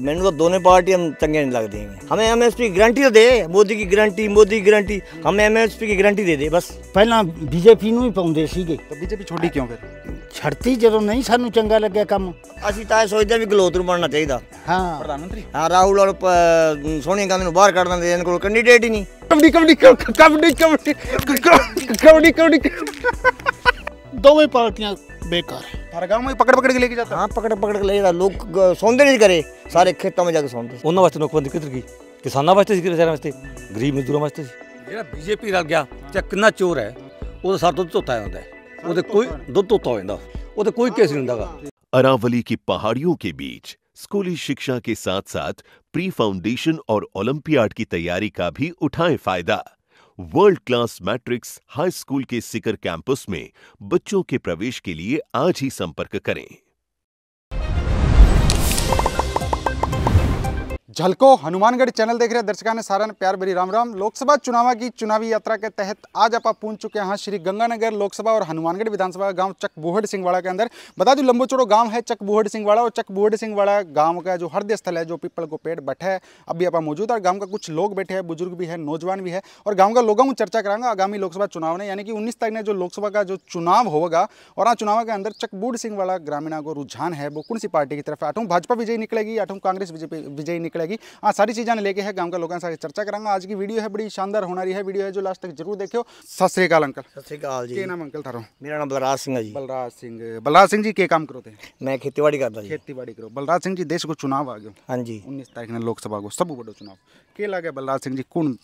ਮੈਨੂੰ ਤਾਂ ਦੋਨੇ ਪਾਰਟੀਆਂ ਚੰਗੇ ਨਹੀਂ ਲੱਗਦੀਆਂ ਹਮੇ ਐਮਐਸਪੀ एमएसपी ਦੇ ਮੋਦੀ ਦੀ ਗਾਰੰਟੀ ਮੋਦੀ ਦੀ गारंटी हमें ਐਮਐਸਪੀ ਦੀ गारंटी ਦੇ ਦੇ ਬਸ ਪਹਿਲਾਂ ਬੀਜੇਪੀ ਨੂੰ ਹੀ ਪਾਉਂਦੇ ਸੀਗੇ ਤਾਂ ਬੀਜੇਪੀ ਛੋਡੀ ਕਿਉਂ ਫਿਰ ਛੜਤੀ ਜਦੋਂ ਨਹੀਂ ਸਾਨੂੰ ਚੰਗਾ ਲੱਗਿਆ ਕੰਮ ਅਸੀਂ ਤਾਂ ਇਹ ਸੋਚਦੇ ਵੀ ਗਲੋਤ ਨੂੰ ਬਣਨਾ ਚਾਹੀਦਾ ਹਾਂ ਪ੍ਰਧਾਨ ਮੰਤਰੀ ਹਾਂ ਰਾਹੁਲ ਔਰ ਸੋਨੀਆ ਗਾਂਧੀ ਨੂੰ ਬਾਹਰ ਕੱਢ ਦਿੰਦੇ ਇਹਨਾਂ ਕੋਲ ਕੈਂਡੀਡੇਟ ਹੀ ਨਹੀਂ ਕਬੜੀ ਕਬੜੀ ਕਬੜੀ ਕਬੜੀ ਕਬੜੀ ਕਬੜੀ ਦੋਵੇਂ ਪਾਰਟੀਆਂ बेकार हर गाँव में पकड़ पकड़ के लेके जाता हाँ पकड़ पकड़ के ले जाता लोग सौंदे नहीं करे सारे खेतों में जाके सौंदे उन्होंने वास्ते नोकबंदी किधर की किसान वास्ते बेचारे वास्ते गरीब मजदूरों वास्ते ਜਿਹੜਾ ਬੀਜੇਪੀ ਨਾਲ ਗਿਆ ਚਾਹੇ ਕਿੰਨਾ ਚੋਰ ਹੈ ਉਹਦਾ ਸਾਰ ਦੁੱਧ ਧੋਤਾ है ਉਹਦੇ कोई ਦੁੱਧ ਧੋਤਾ ਹੋ ਜਾਂਦਾ ਉਹਦੇ कोई केस नहीं ਹੁੰਦਾਗਾ अरावली की पहाड़ियों के बीच स्कूली शिक्षा के साथ साथ प्री फाउंडेशन और ओलंपियाड की तैयारी का भी उठाएं फायदा world class Matrix High School के सिकर कैंपस में बच्चों के प्रवेश के लिए आज ही संपर्क करें झलको हनुमानगढ़ चैनल देख रहे दर्शकों ने सारा ने प्यार भरी राम राम लोकसभा चुनाव की चुनावी यात्रा के तहत आज आप पहुंच चुके हैं श्री गंगानगर लोकसभा और हनुमानगढ़ विधानसभा गांव चकबोहड़ सिंहवाड़ा के अंदर बता दो लंबो चोड़ो गांव है चकबोहड़ सिंहवाड़ा और चकबोहड़ सिंहवाड़ा गांव का जो हृदय स्थल है जो पीपल को पेड़ बैठे है अभी आप मौजूद है गाँव का कुछ लोग बैठे हैं बुजुर्ग भी है नौजवान भी है और गाँव का लोगों को चर्चा कराऊंगा आगामी लोकसभा चुनाव ने यानी कि उन्नीस तारीख ने जो लोकसभा का जो चुनाव होगा और आ चुनाव के अंदर चकबूढ़ सिंहवाड़ा ग्रामीणा को रुझान है वो कौन सी पार्टी की तरफ आठों भाजपा विजयी निकलेगी आठों कांग्रेस विजयी निकलेगी रहेगी हाँ सारी चीज़ें लेके है गाँव का लोगों से चर्चा करांगा आज की वीडियो है बड़ी शानदार होना रही है वीडियो है जो लास्ट तक जरूर देखो सत श्रीकाल अंकल सत श्रीकाल जी नाम अंकल थारो मेरा नाम बलराज सिंह जी बलराज सिंह बलराज सिंह जी के काम करो थे मैं खेतीबाड़ी करता हूँ खेतीबाड़ी करो बलराज सिंह जी देश को चुनाव आ गए हाँ जी उन्नीस तारीख ने लोकसभा को सब बड़ो चुनाव के लागे बलराज सिंह जी कौन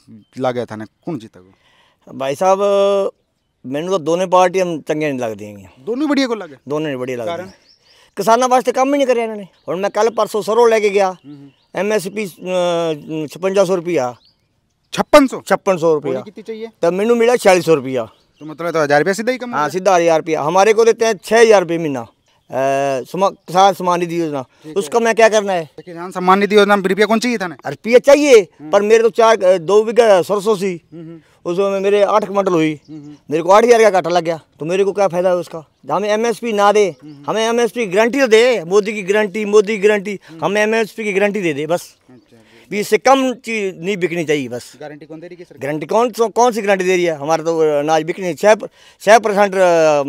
लागे था ने कौन जीता गो भाई साहब मैंने तो दोनों पार्टी हम चंगे नहीं लग देंगे दोनों बढ़िया को लगे दोनों बढ़िया लग किसानों वास्ते काम ही नहीं करे इन्होंने और मैं कल परसों सरों लेके गया हम्म, हम्म। एम एस पी छपंजा सौ रुपया छप्पन सौ छप्पन सौ रुपया कितनी चाहिए तब मैनू मिला चालीस सौ रुपया तो मतलब तो हज़ार रुपया सीधा ही कम हाँ सीधा हज़ार रुपया हमारे को देते हैं छः हज़ार रुपये महीना किसान सम्मान निधि योजना उसका मैं क्या करना है किसान हाँ, सम्मान निधि योजना रुपया कौन चाहिए था ना रुपया चाहिए हम्म। पर मेरे तो चार दो बीघा सरसों सी हम्म, हम्म। उसमें मेरे आठ क्विंटल हुई हम्म, हम्म। मेरे को आठ हज़ार का घाटा लग गया तो मेरे को क्या फ़ायदा है उसका हमें एमएसपी ना दे हम्म, हमें एमएसपी गारंटी तो दे मोदी की गारंटी मोदी की गारंटी हमें एमएसपी की गारंटी दे दे बस अच्छा। भी इससे कम चीज नहीं बिकनी चाहिए बस गारंटी कौन दे रही है गारंटी कौन कौन सी गारंटी दे रही है हमारा तो अनाज बिक नहीं छः छः परसेंट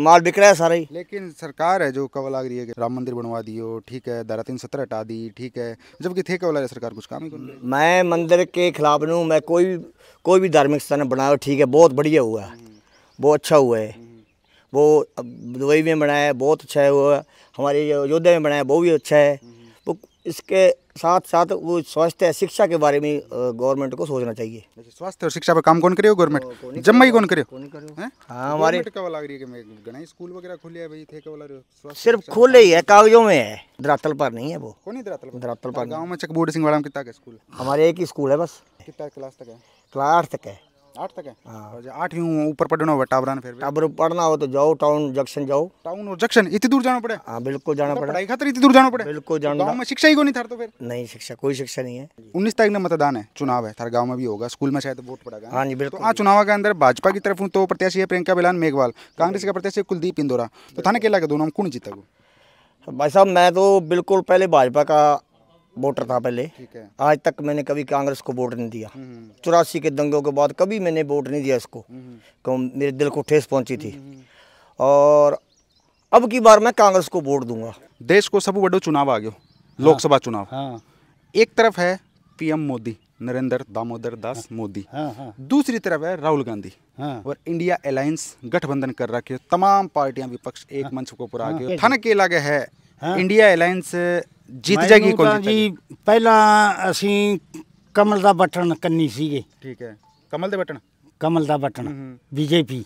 माल बिक रहा है सारा ही लेकिन सरकार है जो कवल आ रही है राम मंदिर बनवा दियो ठीक है धारा तीन सत्रह हटा दी ठीक है जबकि थे कब सरकार कुछ काम ही मैं मंदिर के खिलाफ नूँ मैं कोई कोई भी धार्मिक स्थान बनाया ठीक है बहुत बढ़िया हुआ है बहुत अच्छा हुआ है वो दुबई में बनाया बहुत अच्छा है हुआ हमारे अयोध्या में बनाया वो भी अच्छा है इसके साथ साथ वो स्वास्थ्य शिक्षा के बारे में गवर्नमेंट को सोचना चाहिए अच्छा, स्वास्थ्य और शिक्षा पर काम कौन करियो गवर्नमेंट जब मई कौन करियो हाँ, हमारे स्कूल वगैरह खुले सिर्फ खुले ही है कागजों में है धरातल पर नहीं है वो धरातल पर गाँव में चकबोर्ड सिंह स्कूल हमारे एक ही स्कूल है बस कितना क्लास तक है क्लास तक है आठ तक है हाँ। आठ ही ऊपर पढ़ना होगा टावरा फिर टावर पढ़ना हो तो जाओ टाउन जंक्शन जाओ टाउन और जंक्शन इतनी दूर जाना पड़े हाँ बिल्कुल जाना मतलब पड़े पढ़ाई खातर इतनी दूर जाना पड़े बिल्कुल जाना गाँव में शिक्षा ही को नहीं था तो फिर नहीं शिक्षा कोई शिक्षा नहीं है उन्नीस तारीख में मतदान है चुनाव है थार गाँव में भी होगा स्कूल में शायद वोट पड़ेगा हाँ जी तो बिल्कुल हाँ चुनाव के अंदर भाजपा की तरफ तो प्रत्याशी है प्रियंका बिलान मेघवाल कांग्रेस का प्रत्याशी कुलदीप इंदौरा तो थाने के लगे दोनों कौन जीता भाई साहब मैं तो बिल्कुल पहले भाजपा का वोटर था पहले आज तक मैंने कभी कांग्रेस को वोट नहीं दिया हम्म, हम्म। चौरासी के दंगों के बाद कभी मैंने वोट नहीं दिया इसको हम्म, क्यों मेरे दिल को ठेस पहुंची थी और अब की बार मैं कांग्रेस को वोट दूंगा देश को सब बड़ो चुनाव आ गयो लोकसभा हाँ। चुनाव हाँ। एक तरफ है पीएम मोदी नरेंद्र दामोदर दास हाँ। मोदी हाँ, हाँ। दूसरी तरफ है राहुल गांधी हाँ। और इंडिया अलायंस गठबंधन कर रखे तमाम पार्टियां विपक्ष एक हाँ। मंच को पूरा आगे थन के लागे है ਇੰਡੀਆ 에ਅਰਲਾਈਨਸ ਜਿੱਤ ਜਾਗੀ ਕੋਈ ਜੀ ਪਹਿਲਾਂ ਅਸੀਂ ਕਮਲ ਦਾ ਬਟਨ ਕੰਨੀ ਸੀਗੇ ਠੀਕ ਹੈ ਕਮਲ ਦੇ ਬਟਨ ਕਮਲ ਦਾ ਬਟਨ ਬੀਜੇਪੀ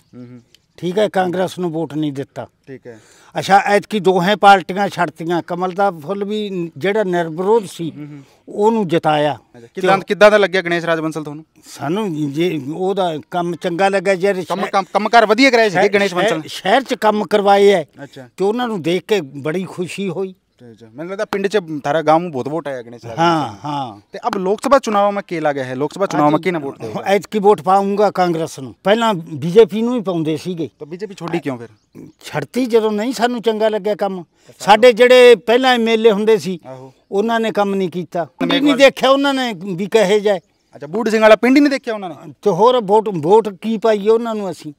ਠੀਕ ਹੈ ਕਾਂਗਰਸ ਨੂੰ ਵੋਟ ਨਹੀਂ ਦਿੱਤਾ ਠੀਕ ਹੈ ਅੱਛਾ ਐਤਕੀ ਦੋਹੇ ਪਾਰਟੀਆਂ ਛੱਡਤੀਆਂ ਕਮਲ ਦਾ ਫੁੱਲ ਵੀ ਜਿਹੜਾ ਨਿਰਵਿਰੋਧ ਸੀ ਉਹਨੂੰ ਜਿਤਾਇਆ ਕਿਦਾਂ ਕਿਦਾਂ ਦਾ ਲੱਗਿਆ ਗਣੇਸ਼ ਰਾਜ ਬੰਸਲ ਤੁਹਾਨੂੰ ਸਾਨੂੰ ਜੇ ਉਹਦਾ ਕੰਮ ਚੰਗਾ ਲੱਗਾ ਜੇ ਕੰਮ ਕੰਮ ਕਰ ਵਧੀਆ ਕਰਾਇਆ ਸੀ ਗਣੇਸ਼ ਬੰਸਲ ਸ਼ਹਿਰ 'ਚ ਕੰਮ ਕਰਵਾਏ ਹੈ ਅੱਛਾ ਤੇ ਉਹਨਾਂ ਨੂੰ ਦੇਖ ਕੇ ਬੜੀ ਖੁਸ਼ੀ ਹੋਈ ਮੈਨੂੰ ਲੱਗਦਾ ਪਿੰਡ ਚ ਤਾਰਾ ਗਾਮ ਬਹੁਤ ਵੋਟ ਆਇਆ ਗਣੇਸ਼ ਹਾਂ ਹਾਂ ਤੇ ਅਬ ਲੋਕ ਸਭਾ ਚੁਣਾਵਾਂ ਮੈਂ ਕੇ ਲੱਗਿਆ ਹੈ ਲੋਕ ਸਭਾ ਚੁਣਾਵਾਂ में ਕਿਹਨੇ ਵੋਟ ਦੇਗਾ ਕੀ ਵੋਟ ਪਾਉਂਗਾ ਕਾਂਗਰਸ ਨੂੰ ਪਹਿਲਾਂ ਬੀਜੇਪੀ ਨੂੰ ਹੀ ਪਾਉਂਦੇ ਸੀਗੇ ਤਾਂ ਬੀਜੇਪੀ ਛੋੜੀ ਕਿਉਂ ਫਿਰ ਛੜਤੀ ਜਦੋਂ ਨਹੀਂ ਸਾਨੂੰ ਚੰਗਾ ਲੱਗਿਆ ਕੰਮ ਸਾਡੇ ਜਿਹੜੇ ਪਹਿਲਾਂ ਮੇਲੇ ਹੁੰਦੇ ਸੀ ਉਹਨਾਂ ਨੇ ਕੰਮ ਨਹੀਂ ਕੀਤਾ ਇਹ ਨਹੀਂ ਦੇਖਿਆ ਉਹਨਾਂ ਨੇ ਵੀ ਕਹੇ ਜਾਏ ਅੱਛਾ ਬੂਡ ਸਿੰਘ ਵਾਲਾ ਪਿੰਡ ਹੀ ਨਹੀਂ ਦੇਖਿਆ ਉਹਨਾਂ ਨੇ ਤੇ ਹੋਰ ਵੋਟ ਵੋਟ ਕੀ ਪਾਈਏ ਉਹਨਾਂ ਨੂੰ ਅਸੀਂ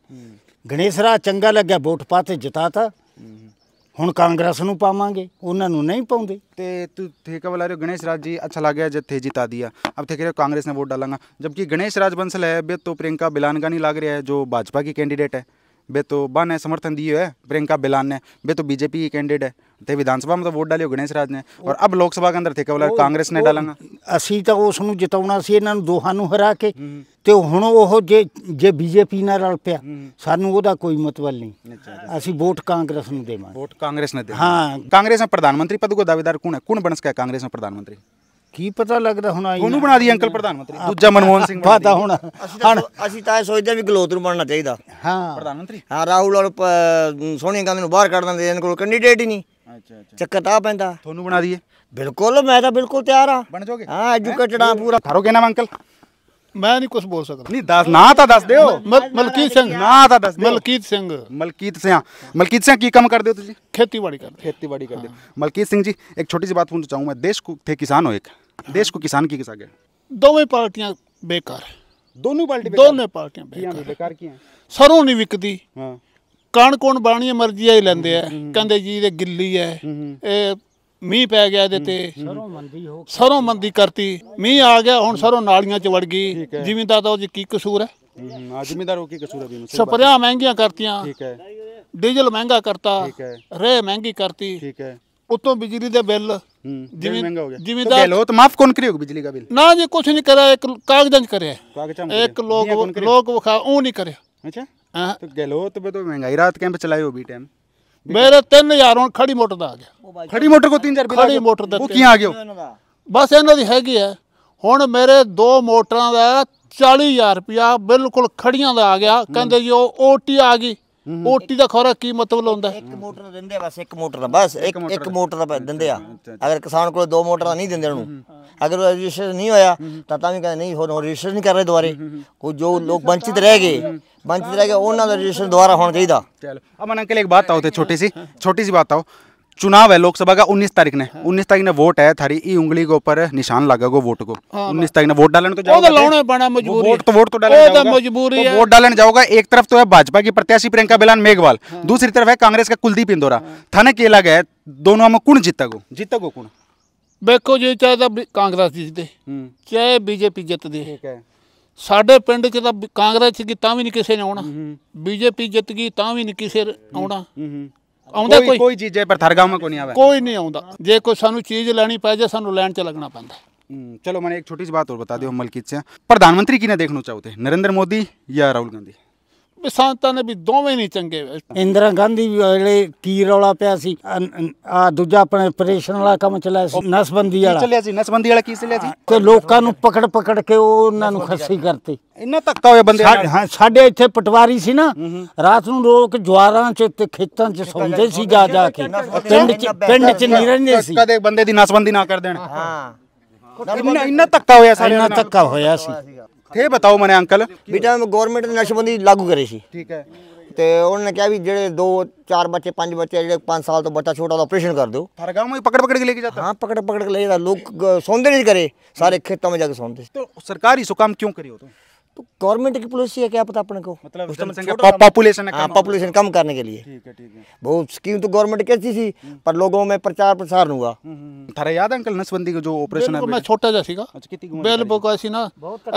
ਗਣੇਸ਼ਰਾ ਚੰਗਾ ਲੱਗਿਆ ਵੋਟ ਪਾ ਤੇ ਜਿਤਾਤਾ ਹੁਣ ਕਾਂਗਰਸ ਨੂੰ ਪਾਵਾਂਗੇ ਉਹਨਾਂ ਨੂੰ ਨਹੀਂ ਪਾਉਂਦੇ ਤੇ ਤੂੰ ਠੇਕਾ ਬੁਲਾ ਰਿਹਾ ਗਣੇਸ਼ ਰਾਜ ਜੀ ਅੱਛਾ ਲੱਗਿਆ ਜਿੱਥੇ ਜਿਤਾ ਦਿਆ ਅਬ ਠੇਕ ਰਿਹਾ ਕਾਂਗਰਸ ਨੇ ਵੋਟ ਡਾਲਾਂਗਾ ਜਦਕਿ ਗਣੇਸ਼ ਰਾਜ ਬੰਸਲ ਹੈ ਬੇਤੋ ਪ੍ਰਿੰਕਾ ਬਿਲਾਨਗਾ ਨਹੀਂ ਲੱਗ ਰਿਹਾ ਹੈ ਜੋ ਬਾਜਪਾ ਕੀ ਕੈਂਡੀਡੇਟ ਹੈ बे ने समर्थन दिए है प्रियंका बेलान ने बे तो बीजेपी की कैंडिडेट है ਤੇ ਵਿਧਾਨ ਸਭਾ ਮੇ ਤੋ ਵੋਟ ਡਾਲਿਓ ਗਣੇਸ਼ ਰਾਜ ਨੇ ਔਰ ਅਬ ਲੋਕ ਸਭਾ ਕੇ ਅੰਦਰ ਤੇ ਕੇਵਲ ਕਾਂਗਰਸ ਨੇ ਡਾਲਾਂਗਾ ਅਸੀਂ ਤਾਂ ਉਸ ਨੂੰ ਜਿਤਾਉਣਾ ਸੀ ਇਹਨਾਂ ਨੂੰ ਦੋਹਾਂ ਨੂੰ ਹਰਾ ਕੇ ਤੇ ਹੁਣ ਉਹ ਜੇ ਜੇ ਬੀਜੇਪੀ ਨਾਲ ਰਲ ਪਿਆ ਸਾਨੂੰ ਉਹਦਾ ਕੋਈ ਮਤਲਬ ਨਹੀਂ ਅਸੀਂ ਵੋਟ ਕਾਂਗਰਸ ਨੂੰ ਦੇਵਾਂਗੇ ਵੋਟ ਕਾਂਗਰਸ ਨੇ ਦੇਵਾਂਗੇ ਹਾਂ ਕਾਂਗਰਸ ਦਾ ਪ੍ਰਧਾਨ ਮੰਤਰੀ ਪਦ ਕੋ ਦਾਅਵੇਦਾਰ ਕੌਣ ਹੈ ਕੌਣ ਬਣ ਸਕਦਾ ਕਾਂਗਰਸ ਦਾ ਪ੍ਰਧਾਨ ਮੰਤਰੀ ਕੀ ਪਤਾ ਲੱਗਦਾ ਹੁਣ ਆਈ ਉਹਨੂੰ ਬਣਾ ਦੀ ਅੰਕਲ ਪ੍ਰਧਾਨ ਮੰਤਰੀ ਦੂਜਾ ਮਨਮੋਹਨ ਸਿੰਘ ਪਤਾ ਹੁਣ ਅਸੀਂ ਤਾਂ ਸੋਚਦੇ ਵੀ ਗਲੋਤ ਨੂੰ ਬਣਨਾ ਚਾਹੀਦਾ ਹਾਂ ਪ੍ਰਧਾਨ ਮੰਤਰੀ ਹਾਂ ਰਾਹੁਲ ਔਰ ਸੋਨੀਆ ਗਾਂਧੀ ਨੂੰ ਬਾਹਰ ਕੱਢ ਦਿੰਦੇ ਇਹਨਾਂ ਕੋਲ ਕੈਂਡੀਡੇਟ ਹੀ ਨਹੀਂ ਅੱਛਾ ਅੱਛਾ ਚੱਕਰ ਤਾਂ ਪੈਂਦਾ ਤੁਹਾਨੂੰ ਬਣਾ ਦਈਏ ਬਿਲਕੁਲ ਮੈਂ ਤਾਂ ਬਿਲਕੁਲ ਤਿਆਰ ਆ ਬਣ ਜਾਓਗੇ ਹਾਂ ਐਜੂਕੇਟਡ ਆ ਪੂਰਾ ਥਾਰੋ ਕਹਿਣਾ ਅੰਕਲ ਮੈਂ ਨਹੀਂ ਕੁਝ ਬੋਲ ਸਕਦਾ ਨਹੀਂ ਦੱਸ ਨਾ ਤਾਂ ਦੱਸ ਦਿਓ ਮਲਕੀਤ ਸਿੰਘ ਨਾ ਤਾਂ ਦੱਸ ਦਿਓ ਮਲਕੀਤ ਸਿੰਘ ਮਲਕੀਤ ਸਿੰਘ ਮਲਕੀਤ ਸਿੰਘ ਕੀ ਕੰਮ ਕਰਦੇ ਹੋ ਤੁਸੀਂ ਖੇਤੀਬਾੜੀ ਕਰਦੇ ਖੇਤੀਬਾੜੀ ਕਰਦੇ मलकीत सिंह जी एक छोटी सी बात पूछना चाहूँ मैं देश के किसान हो एक ਦੇਸ਼ ਕੋ ਕਿਸਾਨ ਕੀ ਕਿਸਾਗੇ ਦੋਵੇਂ ਪਾਰਟੀਆਂ ਬੇਕਾਰ ਦੋਨੋਂ ਪਾਰਟੀ बेकार- ਦੋਨੇ ਪਾਰਟੀਆਂ ਬੇਕਾਰ ਕੀ ਬੇਕਾਰ ਕੀ ਸਰੋਂ ਨਹੀਂ ਵਿਕਦੀ ਹਾਂ ਕਣ ਕੋਣ ਬਾਣੀ ਮਰਜ਼ੀ ਆ ਹੀ ਲੈਂਦੇ ਆ ਕਹਿੰਦੇ ਜੀ ਇਹ ਗਿੱਲੀ ਐ ਇਹ ਮੀਂਹ ਪੈ ਗਿਆ ਇਹਦੇ ਤੇ ਸਰੋਂ ਮੰਦੀ ਹੋ ਸਰੋਂ ਮੰਦੀ ਕਰਤੀ ਮੀਂਹ ਆ ਗਿਆ ਹੁਣ ਸਰੋਂ ਨਾਲੀਆਂ ਚ ਵੜ ਗਈ ਜਿਵੇਂ ਜ਼ਿਮੀਂਦਾਰ ਦਾ ਉਹ ਕੀ ਕਸੂਰ ਹੈ हम्म, हाँ, जिम्मेदारों की कसूर अभी मुझसे ਸਪਰੇਆਂ ਮਹਿੰਗੀਆਂ ਕਰਤੀਆਂ ਠੀਕ है ਡੀਜ਼ਲ ਮਹਿੰਗਾ ਕਰਤਾ ਠੀਕ ਹੈ। ਰੇ ਮਹਿੰਗੀ ਕਰਤੀ ਠੀਕ है ਉਤੋਂ ਬਿਜਲੀ ਦੇ ਬਿੱਲ ਜਿਵੇਂ ਮਹਿੰਗਾ ਹੋ ਗਿਆ ਜਿਵੇਂ ਦਾ ਗਹਿਲੋਤ ਮਾਫ ਕੌਣ ਕਰਿਓ ਬਿਜਲੀ ਦਾ ਬਿੱਲ ਨਾ ਜੀ ਕੁਝ ਨਹੀਂ ਕਰਿਆ ਇੱਕ ਕਾਗਜ਼ਾਂ 'ਚ ਕਰਿਆ ਇੱਕ ਲੋਕ ਲੋਕ ਵਖਾ ਉਹ ਨਹੀਂ ਕਰਿਆ ਅੱਛਾ ਹਾਂ ਤੇ ਗਹਿਲੋਤ ਬੇ ਤੋਂ ਮਹਿੰਗਾਈ ਰਾਤ ਕੈਂਪ ਚਲਾਇਓ ਹੋ ਵੀ ਟਾਈਮ ਮੇਰੇ 3000 ਹੁਣ ਖੜੀ ਮੋਟਰ ਦਾ ਆ ਗਿਆ ਖੜੀ ਮੋਟਰ ਕੋ 3000 ਰੁਪਏ ਖੜੀ ਮੋਟਰ ਦਾ ਉਹ ਕੀ ਆ ਗਿਆ ਬਸ ਇਹਨਾਂ ਦੀ ਹੈਗੀ ਹੈ ਹੁਣ ਮੇਰੇ ਦੋ ਮੋਟਰਾਂ ਦਾ 40000 ਰੁਪਿਆ ਬਿਲਕੁਲ ਖੜੀਆਂ ਦਾ ਆ ਗਿਆ ਕਹਿੰਦੇ ਜੀ ਉਹ ਓਟੀ ਆ ਗਈ ਓਟੀ ਦਾ ਖੌਰਾ ਕੀ ਮਤਲਬ ਲਾਉਂਦਾ ਇੱਕ ਮੋਟਰ ਦਿੰਦੇ ਆ ਬਸ ਇੱਕ ਮੋਟਰ ਦਾ ਬਸ ਇੱਕ ਇੱਕ ਮੋਟਰ ਦਾ ਦਿੰਦੇ ਆ ਅਗਰ ਕਿਸਾਨ ਕੋਲ ਦੋ ਮੋਟਰਾਂ ਨਹੀਂ ਦਿੰਦੇ ਉਹਨੂੰ ਅਗਰ ਰਜਿਸਟਰ ਨਹੀਂ ਹੋਇਆ ਤਾਂ ਤਾਂ ਵੀ ਕਹਿੰਦੇ ਨਹੀਂ ਹੋਰ ਰਜਿਸਟਰ ਨਹੀਂ ਕਰ ਰਹੇ ਦੁਬਾਰੇ ਉਹ ਜੋ ਲੋਕ ਵੰਚਿਤ ਰਹਿ ਗਏ ਵੰਚਿਤ ਰਹਿ ਗਏ ਉਹਨਾਂ ਦਾ ਰਜਿਸਟਰ ਦੁਬਾਰਾ ਹੋਣਾ ਚਾਹੀਦਾ ਚਲੋ ਅਮਨ ਅੰਕਲ ਇੱਕ ਬਾਤ ਆਉਤੇ ਤੇ ਛੋਟੀ ਸੀ ਛੋਟੀ ਸੀ ਬਾਤ ਆਓ चुनाव है लोकसभा का 19 तारीख ने 19 हाँ। तारीख ने वोट है थारी ई उंगली के ऊपर निशान लगा गो वोट को 19 हाँ, तारीख ने वोट डालने तो, तो जाओगे बना मजबूरी वोट तो वोट तो डालन तो मजबूरी तो वोट डालन जाओगा एक तरफ तो है भाजपा की प्रत्याशी प्रियंका बेलान मेघवाल हाँ। दूसरी तरफ है कांग्रेस का कुलदीप इंदौरा थाने के लगा है दोनों में कौन जीता गो जीता गो कौन देखो जी चाहे तो कांग्रेस जीते हम्म। चाहे बीजेपी हम्म। जीत दे ਸਾਡੇ ਪਿੰਡ 'ਚ ਤਾਂ ਕਾਂਗਰਸ ਜਿੱਤਾਂ ਵੀ ਨਹੀਂ ਕਿਸੇ ਨੇ ਆਉਣਾ ਬੀਜੇਪੀ ਜਿੱਤ ਗਈ ਤਾਂ ਵੀ ਨਹੀਂ ਕਿਸੇ ਆਉਂਦਾ ਕੋਈ ਕੋਈ ਚੀਜ਼ੇ ਪਰ ਥਰਗਾਮ ਕੋ ਨਹੀਂ ਆਵੇ ਕੋਈ ਨਹੀਂ ਆਉਂਦਾ ਜੇ ਕੋਈ ਸਾਨੂੰ ਚੀਜ਼ ਲੈਣੀ ਪੈ ਜੇ ਸਾਨੂੰ ਲੈਣ ਚ ਲੱਗਣਾ ਪੈਂਦਾ ਚਲੋ ਮੈਂ ਇੱਕ ਛੋਟੀ ਜਿਹੀ ਬਾਤ ਹੋਰ ਬਤਾ ਦਿਓ ਮਲਕੀਤ ਸਿੰਘ ਪ੍ਰਧਾਨ ਮੰਤਰੀ ਕਿਨੇ ਦੇਖਣਾ ਚਾਹੁੰਦੇ ਨਰਿੰਦਰ ਮੋਦੀ ਜਾਂ ਰਾਹੁਲ ਗਾਂਧੀ ਵੀ ਸੰਤਾਂ ਨੇ ਵੀ ਦੋਵੇਂ ਨਹੀਂ ਚੰਗੇ ਇੰਦਰਾ ਗਾਂਧੀ ਵੇਲੇ ਕੀ ਰੌਲਾ ਪਿਆ ਸੀ ਆ ਦੂਜਾ ਆਪਣੇ ਆਪਰੇਸ਼ਨ ਵਾਲਾ ਕੰਮ ਚੱਲਿਆ ਸੀ ਨਸਬੰਦੀ ਵਾਲਾ ਚੱਲਿਆ ਸੀ ਨਸਬੰਦੀ ਵਾਲਾ ਕੀ ਚੱਲਿਆ ਸੀ ਤੇ ਲੋਕਾਂ ਨੂੰ ਪਕੜ ਪਕੜ ਕੇ ਉਹ ਉਹਨਾਂ ਨੂੰ ਖੱਸੀ ਕਰਤੇ ਇੰਨਾ ਧੱਕਾ ਹੋਇਆ ਬੰਦੇ ਹਾਂ ਸਾਡੇ ਇੱਥੇ ਪਟਵਾਰੀ ਸੀ ਨਾ ਰਾਤ ਨੂੰ ਲੋਕ ਜਵਾਰਾਂ 'ਚ ਤੇ ਖੇਤਾਂ 'ਚ ਸੌਂਦੇ ਸੀ ਜਾ ਜਾ ਕੇ ਪਿੰਡ 'ਚ ਪਿੰਡ 'ਚ ਨਹੀਂ ਰਹਿੰਦੇ ਸੀ ਕਦੇ ਬੰਦੇ ਦੀ ਨਸਬੰਦੀ ਨਾ ਕਰ ਦੇਣ ਹਾਂ ਇੰਨਾ ਧੱਕਾ ਹੋਇਆ ਸੀ ਇੰਨਾ ਧੱਕਾ ਹੋਇਆ ਸੀ ਤੇ ਬਤਾਓ ਮਨੇ ਅੰਕਲ ਬੇਟਾ ਗਵਰਨਮੈਂਟ ਨੇ ਨਸ਼ਬੰਦੀ ਲਾਗੂ ਕਰੀ ਸੀ ਠੀਕ ਹੈ ਤੇ ਉਹਨਾਂ ਨੇ ਕਿਹਾ ਵੀ ਜਿਹੜੇ ਦੋ ਚਾਰ ਬੱਚੇ ਪੰਜ ਬੱਚੇ ਜਿਹੜੇ 5 ਸਾਲ ਤੋਂ ਬੱਚਾ ਛੋਟਾ ਦਾ ਆਪਰੇਸ਼ਨ ਕਰ ਦਿਓ ਫਰਗਾਉਂ ਮੈਂ ਪਕੜ ਪਕੜ ਕੇ ਲੈ ਕੇ ਜਾਂਦਾ ਹਾਂ ਪਕੜ ਪਕੜ ਕੇ ਲੈ ਜਾਂਦਾ ਲੋਕ ਸੌਂਦੇ ਨਹੀਂ ਕਰੇ ਸਾਰੇ ਖੇਤਾਂ ਵਿੱਚ ਜਾ ਕੇ ਸੌਂਦੇ तो सरकार इस काम क्यों करी हो तुम तो? गवर्नमेंट की पॉलिसी है क्या पता अपने को मतलब पॉपुलेशन है पॉपुलेशन कम करने के लिए ठीक है ठीक है बहुत स्कीम तो गवर्नमेंट की अच्छी थी पर लोगों में प्रचार प्रसार हुआ थारा याद है अंकल नसबंदी का जो ऑपरेशन है मैं छोटा जा सीगा बेल बुक ऐसी ना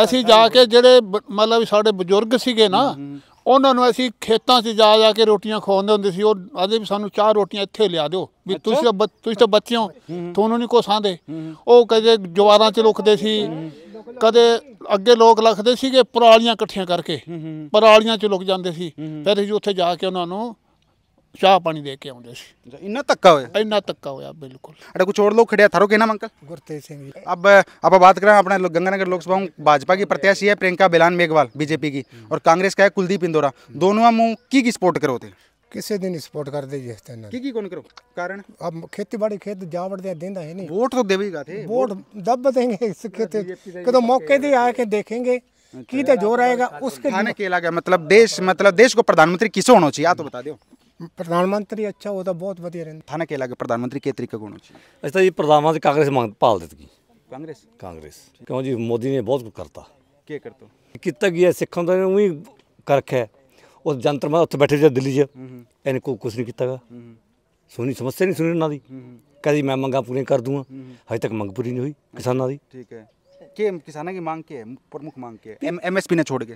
ऐसी जाके जेड़े मतलब साडे बुजुर्ग सीगे ना ਉਹਨਾਂ ਨੂੰ ਅਸੀਂ ਖੇਤਾਂ 'ਚ ਜਾ ਜਾ ਕੇ ਰੋਟੀਆਂ ਖਵਾਉਂਦੇ ਹੁੰਦੇ ਸੀ ਉਹ ਆਦੇ ਵੀ ਸਾਨੂੰ ਚਾਰ ਰੋਟੀਆਂ ਇੱਥੇ ਲਿਆ ਦਿਓ ਵੀ ਤੁਸੀਂ ਤੁਸੀਂ ਤਾਂ ਬੱਚੇ ਹੋ ਤੁਹਾਨੂੰ ਨਹੀਂ ਕੋਸਾਂਦੇ ਉਹ ਕਹਿੰਦੇ ਜਵਾਰਾਂ 'ਚ ਲੁਕਦੇ ਸੀ ਕਦੇ ਅੱਗੇ ਲੋਕ ਲਖਦੇ ਸੀਗੇ ਪਰਾਲੀਆਂ ਇਕੱਠੀਆਂ ਕਰਕੇ ਪਰਾਲੀਆਂ ਚ ਲੁਕ ਜਾਂਦੇ ਸੀ ਫਿਰ ਅਸੀਂ ਉੱਥੇ ਜਾ ਕੇ ਉਹਨਾਂ ਨੂੰ ਚਾਹ ਪਾਣੀ ਦੇ ਕੇ ਆਉਂਦੇ ਸੀ ਇੰਨਾ ਤੱਕਾ ਹੋਇਆ ਇੰਨਾ ਤੱਕਾ ਹੋਇਆ ਬਿਲਕੁਲ ਅੜਾ ਕੁਛ ਹੋਰ ਲੋਕ ਖੜਿਆ ਥਾਰੋ ਕੇ ਨਾ ਅੰਕਲ ਗੁਰਤੇਜ ਸਿੰਘ ਜੀ ਅਬ ਆਪਾਂ ਬਾਤ ਕਰਾਂ ਆਪਣੇ ਗੰਗਨਗਰ ਲੋਕ ਸਭਾ ਬਾਜਪਾ ਕੀ ਪ੍ਰਤਿਆਸ਼ੀ ਹੈ ਪ੍ਰਿੰਕਾ ਬਿਲਾਨ ਮੇਗਵਾਲ ਬੀਜੇਪੀ ਕੀ ਔਰ ਕਾਂਗਰਸ ਕਾ ਹੈ ਕੁਲਦੀਪ ਇੰਦੋਰਾ ਦੋਨੋਂ ਆ ਆਮੂ ਕੀ ਕੀ ਸਪੋਰਟ ਕਰੋਤੇ किसी दिन ਕਿਸੇ ਦਿਨ ਸਪੋਰਟ ਕਰਦੇ ਜਿਸ की कौन करो कारण अब खेती बाड़ी खेत जा बढ़ दिया देंदा है नहीं वोट तो देवेगा थे वोट दब देंगे इस खेत के तो मौके दे आके देखेंगे की तो जोर आएगा उसके खाने के लगा मतलब देश मतलब देश को प्रधानमंत्री किसे होना चाहिए आ तो बता दियो प्रधानमंत्री अच्छा होता बहुत बढ़िया रहता थाने के लगा प्रधानमंत्री के तरीके कौन होची अच्छा ये प्रधानमंत्री कांग्रेस मांग पाल देती कांग्रेस कांग्रेस क्यों जी मोदी ने बहुत कुछ करता के करतो कितना गया सिखों तो वही कर है ਉਹ ਜੰਤਰ ਮੈਂ ਉੱਥੇ ਬੈਠੇ ਜਿਹਾ ਦਿੱਲੀ 'ਚ ਇਹਨੇ ਕੋਈ ਕੁਝ ਨਹੀਂ ਕੀਤਾਗਾ ਸੁਣੀ ਸਮੱਸਿਆ ਨਹੀਂ ਸੁਣੀ ਉਹਨਾਂ ਦੀ ਕਦੀ ਮੈਂ ਮੰਗਾ ਪੂਰੀਆਂ ਕਰ ਦੂੰਗਾ ਹਜੇ ਤੱਕ ਮੰਗ ਪੂਰੀ ਨਹੀਂ ਹੋਈ ਕਿਸਾਨਾਂ ਦੀ ਠੀਕ ਹੈ के किसानों की मांग के प्रमुख मांग के एम एमएसपी ने छोड़ के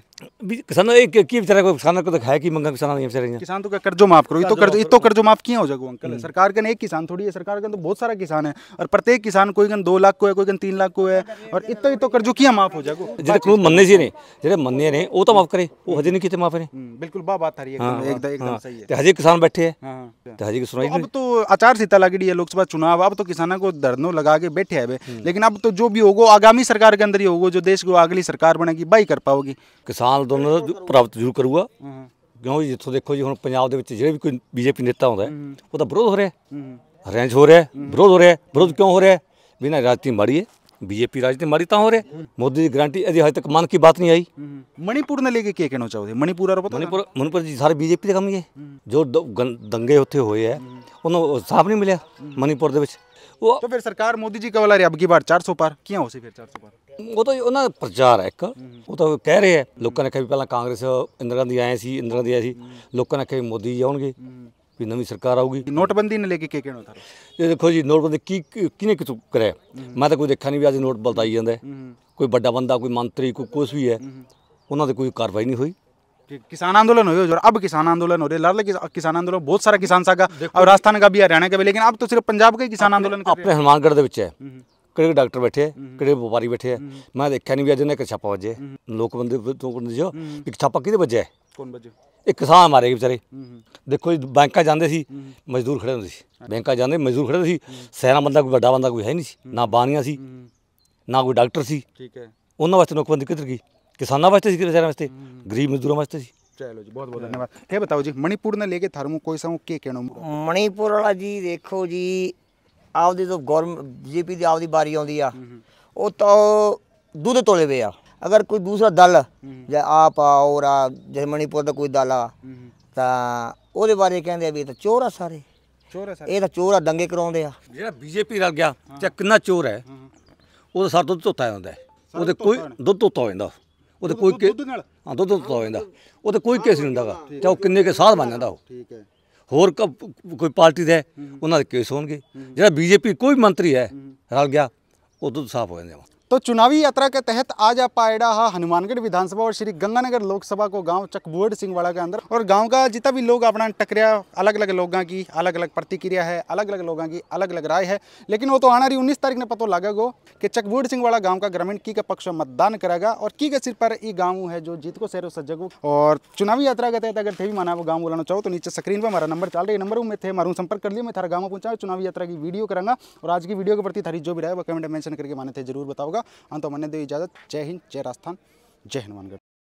किसानों एक की बेचारा को किसानों को तो खाया की मंगा किसान नहीं बेचारे किसान तो क्या कर्जो माफ करो ये तो कर्जो ये तो कर्जो माफ किया हो जाएगा अंकल हम्म। सरकार के एक किसान थोड़ी है सरकार के तो बहुत सारा किसान है और प्रत्येक किसान कोई गन दो लाख को है कोई गन तीन लाख को है और इतना ही तो कर्जो किया माफ हो जाएगा ਜਿਹੜੇ ਕਾਨੂੰਨ ਮੰਨੇ ਸੀ ਨੇ ਜਿਹੜੇ ਮੰਨੇ ਨੇ ਉਹ ਤਾਂ ਮਾਫ ਕਰੇ ਉਹ ਹਜੇ ਨਹੀਂ ਕਿਤੇ ਮਾਫ ਨੇ ਬਿਲਕੁਲ ਬਾ ਬਾਤ ਆ ਰਹੀ ਹੈ एकदम हाँ, हाँ। सही है तो हजे किसान बैठे है हाँ, तो हजे की सुनाई तो अब तो आचार संहिता लगी है लोकसभा चुनाव अब तो किसानों को धरनों लगा के बैठे है हम्म। लेकिन अब तो जो भी होगा आगामी सरकार ਸਰਕਾਰ ਕੇ ਅੰਦਰ ਹੀ ਹੋਊਗਾ ਜੋ ਦੇਸ਼ ਕੋ ਅਗਲੀ ਸਰਕਾਰ ਬਣੇਗੀ ਬਾਈ ਕਰ ਪਾਉਗੀ ਕਿਸਾਨ ਦੋਨੋਂ ਦਾ ਪ੍ਰਾਪਤ ਜ਼ਰੂਰ ਕਰੂਗਾ ਕਿਉਂ ਜਿੱਥੋਂ ਦੇਖੋ ਜੀ ਹੁਣ ਪੰਜਾਬ ਦੇ ਵਿੱਚ ਜਿਹੜੇ ਵੀ ਕੋਈ ਬੀਜੇਪੀ ਨੇਤਾ ਹੁੰਦਾ ਉਹ ਤਾਂ ਵਿਰੋਧ ਹੋ ਰਿਹਾ ਰੈਂਜ ਹੋ ਰਿਹਾ ਵਿਰੋਧ ਹੋ ਰਿਹਾ ਵਿਰੋਧ ਕਿਉਂ ਹੋ ਰਿਹਾ ਬਿਨਾਂ ਰਾਜਨੀਤੀ ਮਾਰੀਏ ਹੈ ਬੀਜੇਪੀ ਰਾਜਨੀਤੀ ਮਾਰੀ ਤਾਂ ਹੋ ਰਿਹਾ ਮੋਦੀ ਦੀ ਗਾਰੰਟੀ ਅਜੇ ਹਜੇ ਤੱਕ ਮੰਨ ਕੀ ਬਾਤ ਨਹੀਂ ਆਈ ਮਣੀਪੁਰ ਨੇ ਲੈ ਕੇ ਕੀ ਕਹਿਣਾ ਚਾਹੁੰਦੇ ਮਣੀਪੁਰ ਆ ਪਤਾ ਮਣੀਪੁਰ ਮਣੀਪੁਰ ਜੀ ਸਾਰੇ ਬੀਜੇਪੀ ਦੇ ਕੰਮ ਹੀ ਹੈ ਜੋ ਦੰਗੇ ਉੱਥੇ ਹੋਏ ਆ ਉਹਨੂੰ ਸਾਫ ਨਹੀਂ ਮਿਲਿਆ ਮਣੀਪੁਰ ਦੇ ਵਿੱਚ वो ਫਿਰ ਸਰਕਾਰ ਮੋਦੀ ਜੀ ਕਵਲਾ का वाला रही 400 ਪਰ ਕੀ ਹੋਸੀ ਫਿਰ 400 ਪਰ ਉਹ ਤਾਂ ਉਹਨਾਂ ਦਾ ਪ੍ਰਚਾਰ ਹੈ ਇੱਕ ਉਹ ਤਾਂ ਕਹਿ ਰਹੇ ਆ ਲੋਕਾਂ ਨੇ ਕਿਹਾ ਵੀ ਪਹਿਲਾਂ ਕਾਂਗਰਸ ਇੰਦਰਾ ਗਾਂਧੀ ਆਏ ਸੀ ਇੰਦਰਾ ਗਾਂਧੀ ਆਏ ਸੀ ਲੋਕਾਂ ਨੇ ਕਿਹਾ ਵੀ ਮੋਦੀ ਜੀ ਆਉਣਗੇ ਵੀ ਨਵੀਂ ਸਰਕਾਰ ਆਊਗੀ ਨੋਟਬੰਦੀ ਨੇ ਲੈ ਕੇ ਕੀ ਕਹਿਣਾ ਥਾਰਾ ਦੇਖੋ ਜੀ ਨੋਟਬੰਦੀ ਕੀ ਕਿਨੇ ਕਿਤੋਂ ਕਰਿਆ ਮੈਂ ਤਾਂ ਕੋਈ ਦੇਖਿਆ ਨਹੀਂ ਵੀ ਅੱਜ ਨੋਟ ਬਲਤਾਈ ਜਾਂਦਾ ਕੋਈ ਵੱਡਾ ਬੰਦਾ ਕੋਈ ਮੰਤਰੀ ਕੋਈ ਕੁਝ ਵੀ ਹੈ ਉਹਨਾਂ ਤੇ ਕੋਈ ਕਾਰਵਾਈ ਨਹੀਂ ਹੋਈ कि किसान आंदोलन हो जो अब किसान आंदोलन हो रही है लाल किसान आंदोलन बहुत सारा किसान सागा और राजस्थान का भी हरियाणा का भी लेकिन अब तो सिर्फ पंजाब का ही किसान आंदोलन अपने हनुमानगढ़ के ਕਿਹੜੇ ਡਾਕਟਰ ਬੈਠੇ ਕਿਹੜੇ ਵਪਾਰੀ ਬੈਠੇ ਮੈਂ ਦੇਖਿਆ ਨਹੀਂ ਵੀ ਅੱਜ ਨੇ ਕਿ ਛਾਪਾ ਵਜੇ ਲੋਕ ਬੰਦੇ ਤੋਂ ਬੰਦੇ ਜੋ ਇੱਕ ਛਾਪਾ ਕਿਹਦੇ ਵੱਜਿਆ ਕੌਣ ਵੱਜਿਆ ਇੱਕ ਕਿਸਾਨ ਮਾਰੇ ਵਿਚਾਰੇ ਦੇਖੋ ਜੀ ਬੈਂਕਾਂ ਜਾਂਦੇ ਸੀ ਮਜ਼ਦੂਰ ਖੜੇ ਹੁੰਦੇ ਸੀ ਬੈਂਕਾਂ ਜਾਂਦੇ ਮਜ਼ਦੂਰ ਖੜੇ ਸੀ ਸੈਨਾ ਬੰਦਾ ਕੋਈ ਵੱਡਾ ਬੰਦਾ ਕੋਈ ਹੈ ਨਹੀਂ ਸੀ ਨਾ ਬਾਨੀਆਂ ਸੀ ਨਾ ਕੋਈ ਡਾਕਟਰ ਸੀ ਠੀਕ ਹੈ ਉਹਨਾਂ ਵਾਸਤੇ ਨੋਕਬੰਦੀ ਕਿੱਧਰ ਗਈ ਕਿਸਾਨਾਂ ਵਾਸਤੇ ਸੀ ਕਿਸਾਨਾਂ ਵਾਸਤੇ ਗਰੀਬ ਮਜ਼ਦੂਰਾਂ ਵਾਸਤੇ ਸੀ ਚਲੋ ਜੀ ਬਹੁਤ ਬਹੁਤ ਧੰਨਵਾਦ ਇਹ ਬਤਾਓ ਜੀ ਮਣੀਪੁਰ ਨਾਲ ਲੈ ਕੇ ਥਰਮੂ ਕੋਈ ਸਾਂ ਕੀ ਕਹਿਣਾ ਮਣੀਪੁਰ ਵਾਲਾ ਜੀ ਦੇਖੋ ਜੀ ਆਪਦੇ ਤੋਂ ਗਵਰਨਮੈਂਟ ਜੀਪੀ ਦੀ ਆਪਦੀ ਬਾਰੀ ਆਉਂਦੀ ਆ ਉਹ ਤਾਂ ਦੁੱਧ ਤੋਲੇ ਵੇ ਆ ਅਗਰ ਕੋਈ ਦੂਸਰਾ ਦਲ ਜਾਂ ਆਪ ਆ ਔਰ ਆ ਜੇ ਮਣੀਪੁਰ ਦਾ ਕੋਈ ਦਲ ਆ ਤਾਂ ਉਹਦੇ ਬਾਰੇ ਕਹਿੰਦੇ ਆ ਵੀ ਤਾਂ ਚੋਰ ਆ ਸਾਰੇ ਚੋਰ ਆ ਸਾਰੇ ਇਹ ਤਾਂ ਚੋਰ ਆ ਦੰਗੇ ਕਰਾਉਂਦੇ ਆ ਜਿਹੜਾ ਬੀਜੇਪੀ ਰਲ ਗਿਆ ਚਾ ਕਿੰਨਾ ਚੋਰ ਹੈ ਉਹਦਾ ਸਰ ਦੁੱਧ ਧੋਤਾ ਜਾਂਦਾ ਉਹਦੇ ਕੋਈ ਦੁੱਧ ਧੋਤਾ ਹੋ ਜਾਂਦਾ ਉਹ ਤੇ ਕੋਈ ਦੁੱਧ ਨਾਲ ਹਾਂ ਦੁੱਧ ਤੋਂ ਹੋ ਜਾਂਦਾ ਉਹ ਤੇ ਕੋਈ ਕੇਸ ਨਹੀਂ ਹੁੰਦਾਗਾ ਚਾਹੇ ਉਹ ਕਿੰਨੇ ਕੇ ਸਾਧ ਬਣ ਜਾਂਦਾ ਉਹ ਠੀਕ ਹੈ ਹੋਰ ਕੋਈ ਪਾਰਟੀ ਦੇ ਉਹਨਾਂ ਦੇ ਕੇਸ ਹੋਣਗੇ ਜਿਹੜਾ ਬੀਜੇਪੀ ਕੋਈ ਮੰਤਰੀ ਹੈ ਰਲ ਗਿਆ ਉਹ ਦੁੱਧ ਸਾਫ਼ ਹੋ ਜਾਂਦੇ ਆ तो चुनावी यात्रा के तहत आज आप आए हनुमानगढ़ विधानसभा और श्री गंगानगर लोकसभा को गांव चकबुअड सिंहवाड़ा के अंदर और गांव का जितना भी लोग अपना टकरिया अलग अलग लोगों की अलग अलग प्रतिक्रिया है अलग अलग लोगों की अलग अलग राय है लेकिन वो तो आना रही उन्नीस तारीख ने पता गो कि चकबुअड सिंहवाड़ा गाँव का ग्रामीण की का पक्ष में मतदान करेगा और की के सिर पर ये गाँव है जो जीत को सैरो सज्जगो और चुनावी यात्रा के तहत अगर थे भी माना वो गाँव बोलाना चाहो तो नीचे स्क्रीन पर हमारा नंबर चल रही नंबर में थे मारू संपर्क कर लिया मैं थारा गाँव में पहुंचा चुनावी यात्रा की वीडियो करूँगा और आज की वीडियो के प्रति थारी जो भी राय वो कमेंट मैंशन करके माने थे जरूर बताओ होगा अंत मैंने दी इजाज़त जय हिंद जय राजस्थान जय हनुमानगढ़